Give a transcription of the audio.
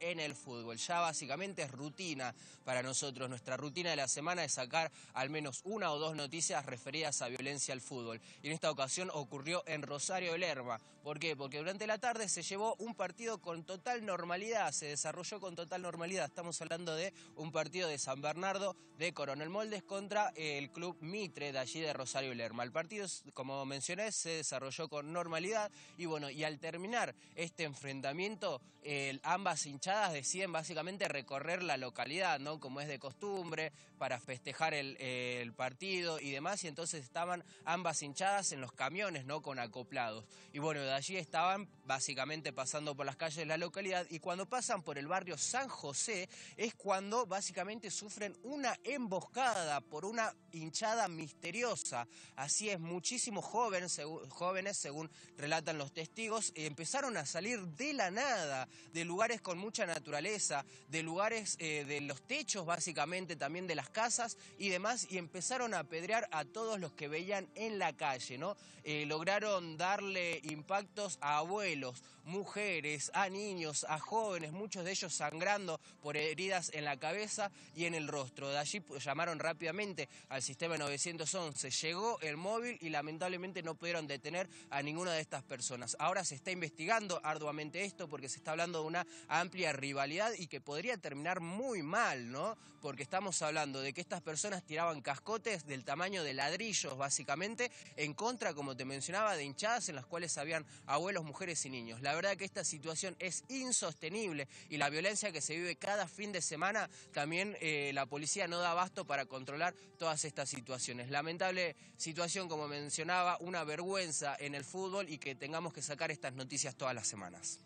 en el fútbol. Ya básicamente es rutina para nosotros. Nuestra rutina de la semana es sacar al menos una o dos noticias referidas a violencia al fútbol. Y en esta ocasión ocurrió en Rosario Lerma. ¿Por qué? Porque durante la tarde se llevó un partido con total normalidad, se desarrolló con total normalidad. Estamos hablando de un partido de San Bernardo de Coronel Moldes contra el club Mitre de allí de Rosario Lerma. El partido, como mencioné, se desarrolló con normalidad y bueno, y al terminar este enfrentamiento, el ambas hinchadas deciden básicamente recorrer la localidad, ¿no? Como es de costumbre, para festejar el, partido y demás, y entonces estaban ambas hinchadas en los camiones, ¿no? Con acoplados. Y bueno, de allí estaban básicamente pasando por las calles de la localidad y cuando pasan por el barrio San José es cuando básicamente sufren una emboscada por una hinchada misteriosa. Así es, muchísimos jóvenes, según, jóvenes, según relatan los testigos, eh, empezaron a salir de la nada, de lugares con mucha naturaleza, de lugares eh, de los techos básicamente, también de las casas y demás, y empezaron a apedrear a todos los que veían en la calle, ¿no? Eh, lograron darle impactos a abuelos, mujeres, a niños, a jóvenes, muchos de ellos sangrando por heridas en la cabeza y en el rostro. De allí pues, llamaron rápidamente al sistema 911, llegó el móvil y lamentablemente no pudieron detener a ninguna de estas personas. Ahora se está investigando arduamente esto porque se está hablando de una amplia rivalidad y que podría terminar muy mal, ¿no? Porque estamos hablando de que estas personas tiraban cascotes del tamaño de ladrillos, básicamente, en contra, como te mencionaba, de hinchadas en las cuales habían abuelos, mujeres y niños. La verdad que esta situación es insostenible y la violencia que se vive cada fin de semana, también eh, la policía no da abasto para controlar todas estas situaciones. Lamentable situación, como mencionaba, una vergüenza en el fútbol y que tengamos que sacar estas noticias todas las semanas.